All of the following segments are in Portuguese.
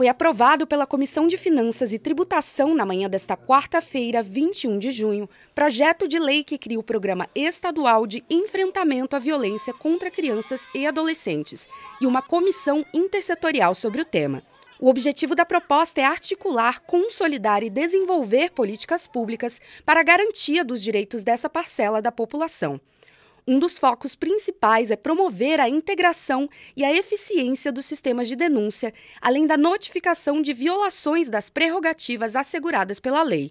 foi aprovado pela Comissão de Finanças e Tributação na manhã desta quarta-feira, 21 de junho, projeto de lei que cria o Programa Estadual de Enfrentamento à Violência contra Crianças e Adolescentes e uma comissão intersetorial sobre o tema. O objetivo da proposta é articular, consolidar e desenvolver políticas públicas para a garantia dos direitos dessa parcela da população. Um dos focos principais é promover a integração e a eficiência dos sistemas de denúncia, além da notificação de violações das prerrogativas asseguradas pela lei.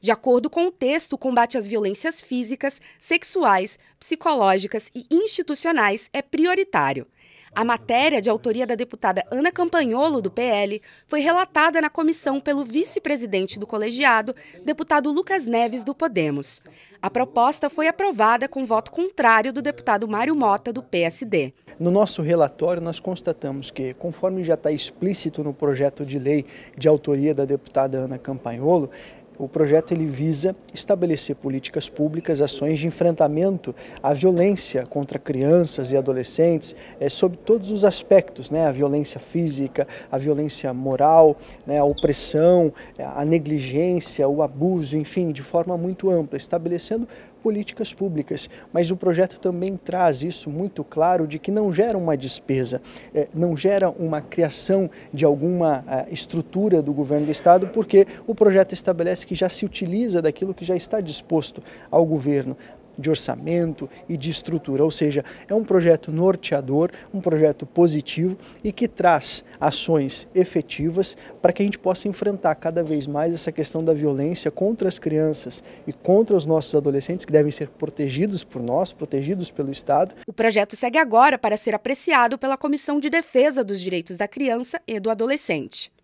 De acordo com o texto, o combate às violências físicas, sexuais, psicológicas e institucionais é prioritário. A matéria, de autoria da deputada Ana Campanholo, do PL, foi relatada na comissão pelo vice-presidente do colegiado, deputado Lucas Neves, do Podemos. A proposta foi aprovada com voto contrário do deputado Mário Mota, do PSD. No nosso relatório, nós constatamos que, conforme já está explícito no projeto de lei de autoria da deputada Ana Campanholo, o projeto ele visa estabelecer políticas públicas, ações de enfrentamento à violência contra crianças e adolescentes, é, sob todos os aspectos, né? a violência física, a violência moral, né? a opressão, eh, a negligência, o abuso, enfim, de forma muito ampla, estabelecendo políticas públicas, mas o projeto também traz isso muito claro de que não gera uma despesa, eh, não gera uma criação de alguma estrutura do governo do estado, porque o projeto estabelece que que já se utiliza daquilo que já está disposto ao governo de orçamento e de estrutura, ou seja, é um projeto norteador, um projeto positivo e que traz ações efetivas para que a gente possa enfrentar cada vez mais essa questão da violência contra as crianças e contra os nossos adolescentes que devem ser protegidos por nós, protegidos pelo Estado. O projeto segue agora para ser apreciado pela Comissão de Defesa dos Direitos da Criança e do Adolescente.